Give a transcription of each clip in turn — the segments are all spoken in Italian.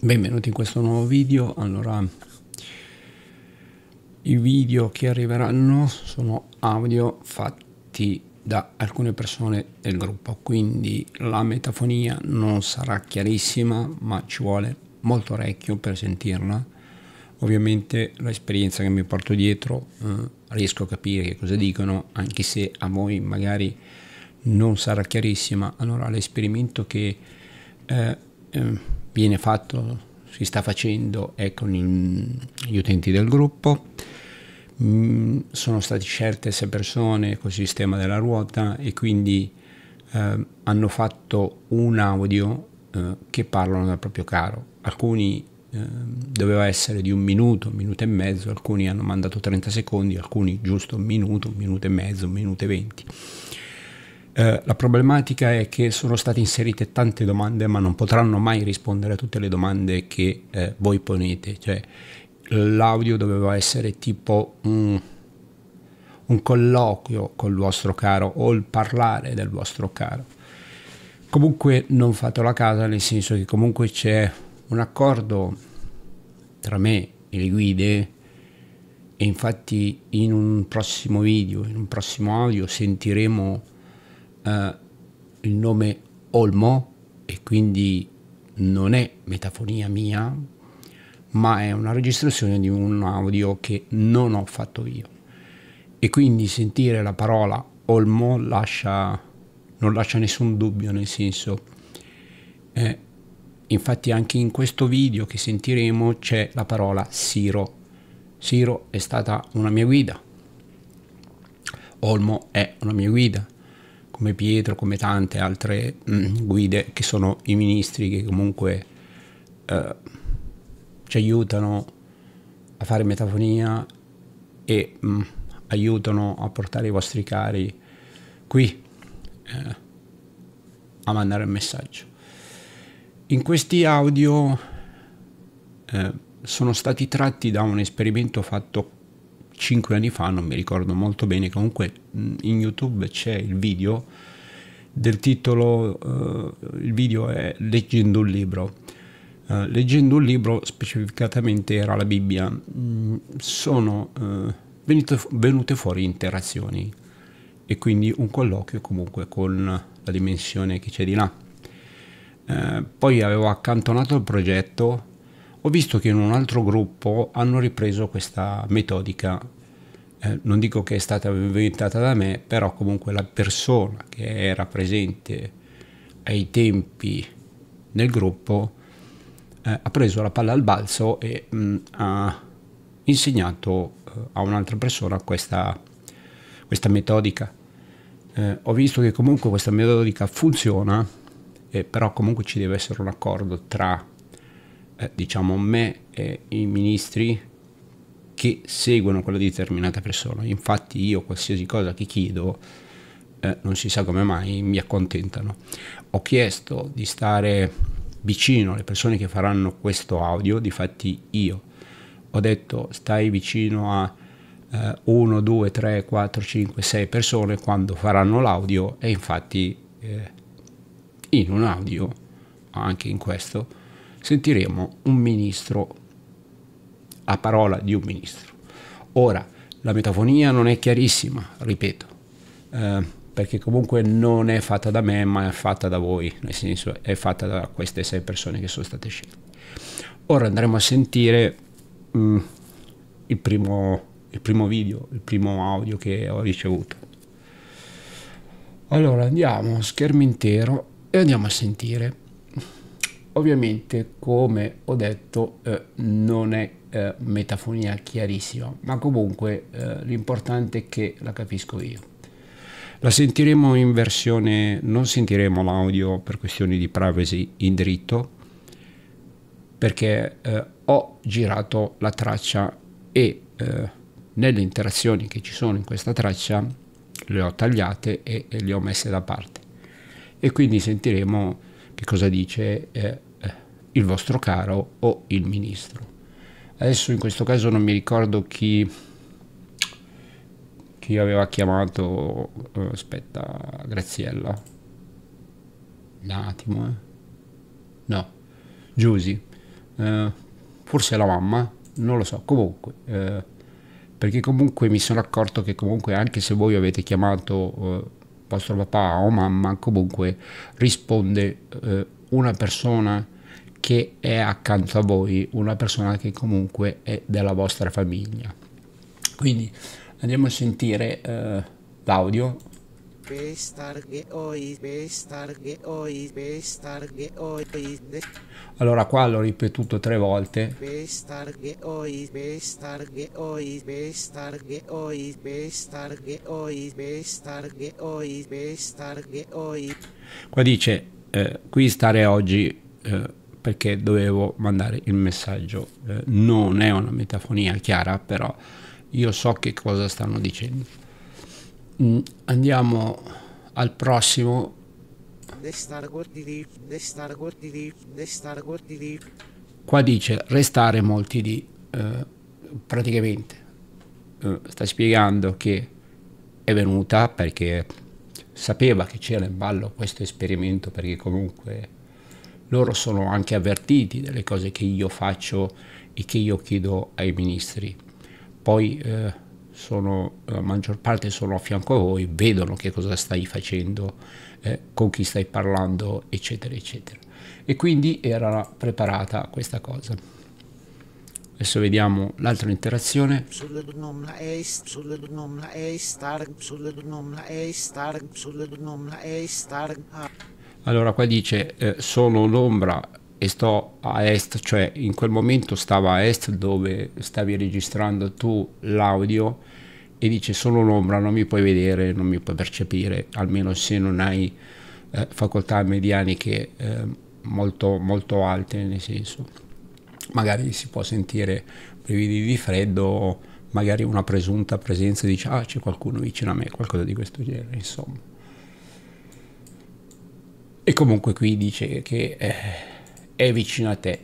benvenuti in questo nuovo video allora i video che arriveranno sono audio fatti da alcune persone del gruppo quindi la metafonia non sarà chiarissima ma ci vuole molto orecchio per sentirla ovviamente l'esperienza che mi porto dietro eh, riesco a capire che cosa dicono anche se a voi magari non sarà chiarissima allora l'esperimento che eh, eh, viene fatto, si sta facendo è con gli utenti del gruppo. Mm, sono state scelte sei persone col sistema della ruota e quindi eh, hanno fatto un audio eh, che parlano dal proprio caro. Alcuni eh, doveva essere di un minuto, un minuto e mezzo, alcuni hanno mandato 30 secondi, alcuni giusto un minuto, un minuto e mezzo, un minuto e venti. Eh, la problematica è che sono state inserite tante domande, ma non potranno mai rispondere a tutte le domande che eh, voi ponete. Cioè, l'audio doveva essere tipo un, un colloquio col vostro caro o il parlare del vostro caro. Comunque non fatelo la casa, nel senso che comunque c'è un accordo tra me e le guide e infatti in un prossimo video, in un prossimo audio sentiremo eh, il nome Olmo e quindi non è metafonia mia, ma è una registrazione di un audio che non ho fatto io. E quindi sentire la parola Olmo lascia, non lascia nessun dubbio, nel senso, eh, infatti anche in questo video che sentiremo c'è la parola Siro. Siro è stata una mia guida, Olmo è una mia guida, come Pietro, come tante altre mm, guide che sono i ministri che comunque eh, ci aiutano a fare metafonia e mh, mm, aiutano a portare i vostri cari qui eh, a mandare il messaggio. In questi audio eh, sono stati tratti da un esperimento fatto 5 anni fa, non mi ricordo molto bene, comunque in YouTube c'è il video del titolo, uh, il video è Leggendo un libro. Uh, leggendo un libro specificatamente era la Bibbia, mm, sono uh, venite, venute fuori interazioni e quindi un colloquio comunque con la dimensione che c'è di là. poi avevo accantonato il progetto ho visto che in un altro gruppo hanno ripreso questa metodica. Eh, non dico che è stata inventata da me, però comunque la persona che era presente ai tempi nel gruppo eh, ha preso la palla al balzo e mh, mm, ha insegnato eh, a un'altra persona questa, questa metodica. Eh, ho visto che comunque questa metodica funziona, eh, però comunque ci deve essere un accordo tra eh, diciamo me e i ministri che seguono quella determinata persona. Infatti io qualsiasi cosa che chiedo, eh, non si sa come mai, mi accontentano. Ho chiesto di stare vicino alle persone che faranno questo audio, difatti io ho detto stai vicino a 1, 2, 3, 4, 5, 6 persone quando faranno l'audio e infatti eh, in un audio, anche in questo, sentiremo un ministro a parola di un ministro. Ora, la metafonia non è chiarissima, ripeto, eh, perché comunque non è fatta da me, ma è fatta da voi, nel senso è fatta da queste sei persone che sono state scelte. Ora andremo a sentire mh, mm, il, primo, il primo video, il primo audio che ho ricevuto. Allora andiamo, schermo intero, e andiamo a sentire Ovviamente, come ho detto, eh, non è eh, metafonia chiarissima, ma comunque eh, l'importante è che la capisco io. La sentiremo in versione, non sentiremo l'audio per questioni di privacy in dritto, perché eh, ho girato la traccia e eh, nelle interazioni che ci sono in questa traccia le ho tagliate e, e le ho messe da parte. E quindi sentiremo che cosa dice eh, il vostro caro o il ministro. Adesso in questo caso non mi ricordo chi, chi aveva chiamato, eh, aspetta, Graziella, un attimo, eh. no, Giusy, eh, forse la mamma, non lo so, comunque, eh, perché comunque mi sono accorto che comunque anche se voi avete chiamato eh, vostro papà o mamma, comunque risponde eh, una persona che è accanto a voi, una persona che comunque è della vostra famiglia. Quindi andiamo a sentire eh, l'audio. Allora qua l'ho ripetuto tre volte. Qua dice eh, qui stare oggi eh, perché dovevo mandare il messaggio. Eh, non è una metafonia chiara, però io so che cosa stanno dicendo. Mm, andiamo al prossimo. Qua dice restare molti di, eh, praticamente eh, sta spiegando che è venuta perché sapeva che c'era in ballo questo esperimento perché comunque loro sono anche avvertiti delle cose che io faccio e che io chiedo ai ministri. Poi eh, sono, la maggior parte sono a fianco a voi, vedono che cosa stai facendo, eh, con chi stai parlando, eccetera, eccetera. E quindi era preparata questa cosa. Adesso vediamo l'altra interazione. Allora qua dice eh, sono l'ombra e sto a est, cioè in quel momento stava a est dove stavi registrando tu l'audio e dice sono l'ombra, non mi puoi vedere, non mi puoi percepire, almeno se non hai eh, facoltà medianiche eh, molto, molto alte, nel senso magari si può sentire brividi di freddo magari una presunta presenza dice ah c'è qualcuno vicino a me, qualcosa di questo genere, insomma. E comunque qui dice che eh, è vicino a te.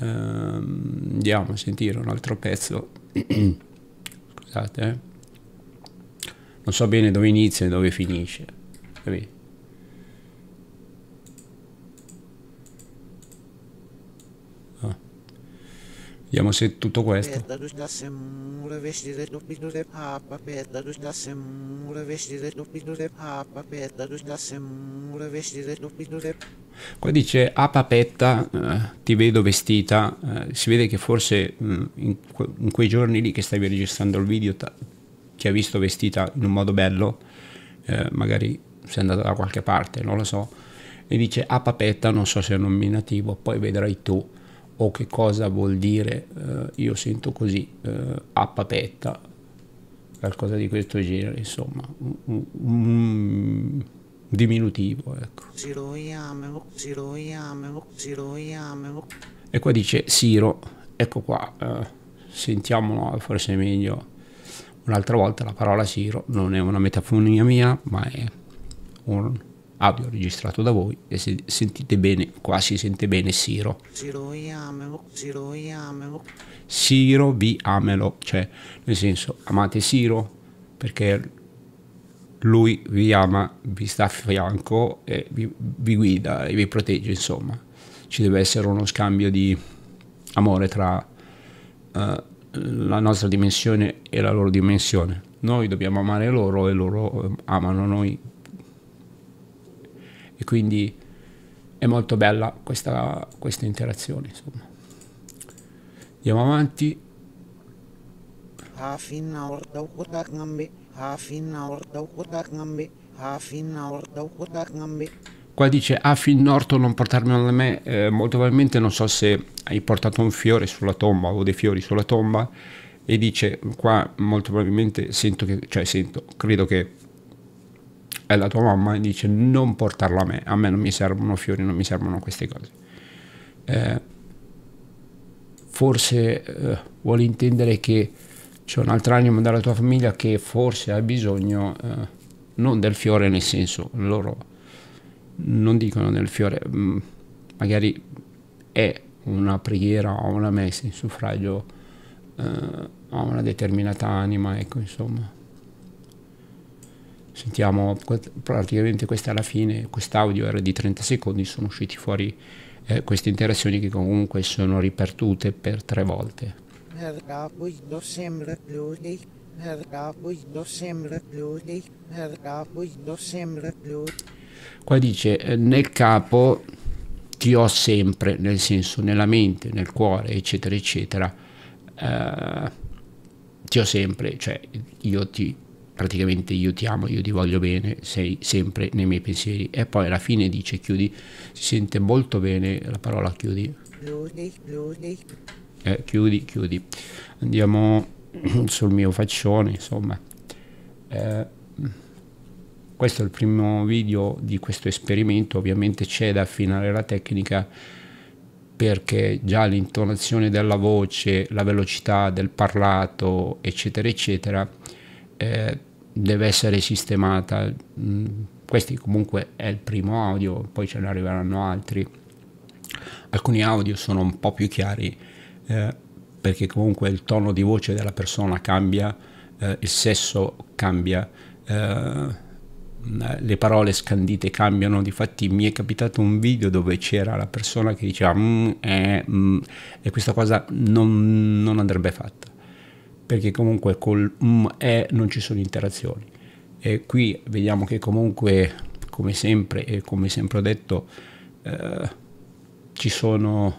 Um, andiamo a sentire un altro pezzo. Scusate, eh. non so bene dove inizia e dove finisce. Capito? Vediamo se tutto questo. Qua dice a ah, papetta eh, ti vedo vestita, eh, si vede che forse mh, mm, in, que in, quei giorni lì che stavi registrando il video ti ha visto vestita in un modo bello, eh, magari sei andata da qualche parte, non lo so, e dice a ah, papetta, non so se è nominativo, poi vedrai tu o che cosa vuol dire eh, io sento così eh, a papetta, qualcosa di questo genere, insomma, un, un, un diminutivo. Ecco. E qua dice Siro, ecco qua, eh, sentiamolo forse meglio un'altra volta, la parola Siro non è una metafonia mia, ma è un audio registrato da voi e se sentite bene, qua si sente bene Siro. Siro vi amelo, Siro vi amelo. Siro vi amelo, cioè nel senso amate Siro perché lui vi ama, vi sta a fianco e vi, vi guida e vi protegge insomma. Ci deve essere uno scambio di amore tra uh, la nostra dimensione e la loro dimensione. Noi dobbiamo amare loro e loro eh, amano noi e quindi è molto bella questa, questa interazione. Insomma. Andiamo avanti. Qua dice Afi ah, in non portarmelo da me, eh, molto probabilmente non so se hai portato un fiore sulla tomba o dei fiori sulla tomba e dice qua molto probabilmente sento che, cioè sento, credo che è la tua mamma e dice non portarlo a me, a me non mi servono fiori, non mi servono queste cose. Eh, forse eh, vuole intendere che c'è un'altra anima della tua famiglia che forse ha bisogno eh, non del fiore nel senso loro non dicono del fiore mh, mm, magari è una preghiera o una messa in suffragio eh, a una determinata anima ecco insomma Sentiamo praticamente questa alla fine, quest'audio era di 30 secondi, sono usciti fuori eh, queste interazioni che comunque sono ripetute per tre volte. Qua dice eh, nel capo ti ho sempre, nel senso nella mente, nel cuore, eccetera, eccetera. Eh, ti ho sempre, cioè io ti praticamente io ti amo, io ti voglio bene, sei sempre nei miei pensieri. E poi alla fine dice chiudi, si sente molto bene la parola chiudi. Eh, chiudi, chiudi. Andiamo sul mio faccione, insomma. Eh, questo è il primo video di questo esperimento, ovviamente c'è da affinare la tecnica perché già l'intonazione della voce, la velocità del parlato, eccetera, eccetera, eh, deve essere sistemata. Mm, Questo comunque è il primo audio, poi ce ne arriveranno altri. Alcuni audio sono un po' più chiari eh, perché comunque il tono di voce della persona cambia, eh, il sesso cambia, eh, le parole scandite cambiano. Difatti mi è capitato un video dove c'era la persona che diceva mm, eh, mm", e questa cosa non, non andrebbe fatta perché comunque col m e non ci sono interazioni. E qui vediamo che comunque, come sempre e come sempre ho detto, eh, ci sono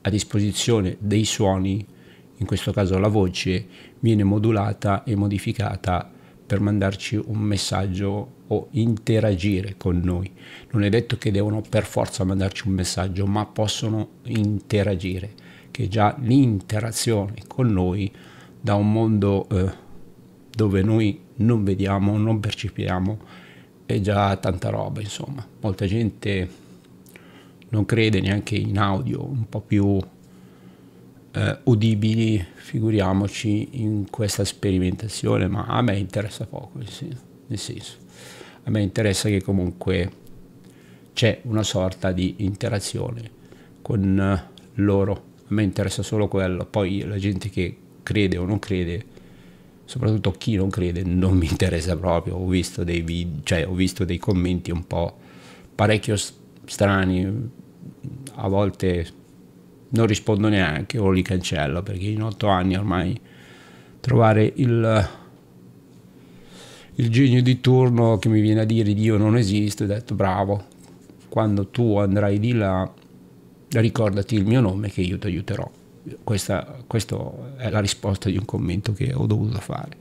a disposizione dei suoni, in questo caso la voce, viene modulata e modificata per mandarci un messaggio o interagire con noi. Non è detto che devono per forza mandarci un messaggio, ma possono interagire, che già l'interazione con noi da un mondo eh, dove noi non vediamo, non percepiamo, è già tanta roba, insomma. Molta gente non crede neanche in audio un po' più eh, udibili, figuriamoci in questa sperimentazione, ma a me interessa poco, nel senso. A me interessa che comunque c'è una sorta di interazione con eh, loro. A me interessa solo quello, poi la gente che crede o non crede, soprattutto chi non crede, non mi interessa proprio. Ho visto dei, video, cioè, ho visto dei commenti un po' parecchio strani, a volte non rispondo neanche o li cancello perché in otto anni ormai trovare il, il genio di turno che mi viene a dire Dio non esiste, ho detto bravo, quando tu andrai di là ricordati il mio nome che io ti aiuterò. Questa, questa è la risposta di un commento che ho dovuto fare.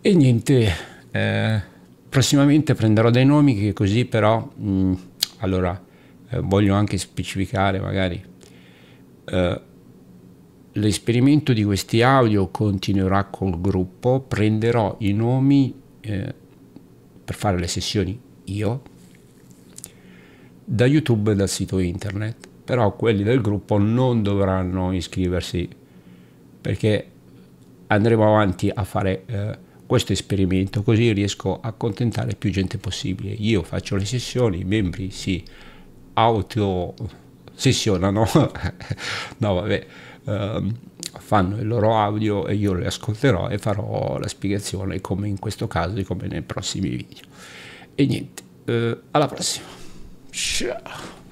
E niente, eh, prossimamente prenderò dei nomi che così però, mh, mm, allora, eh, voglio anche specificare magari, eh, l'esperimento di questi audio continuerà col gruppo, prenderò i nomi eh, per fare le sessioni io, da YouTube e dal sito internet però quelli del gruppo non dovranno iscriversi perché andremo avanti a fare eh, questo esperimento così riesco a accontentare più gente possibile io faccio le sessioni i membri si auto sessionano no vabbè um, fanno il loro audio e io le ascolterò e farò la spiegazione come in questo caso e come nei prossimi video e niente eh, alla prossima ciao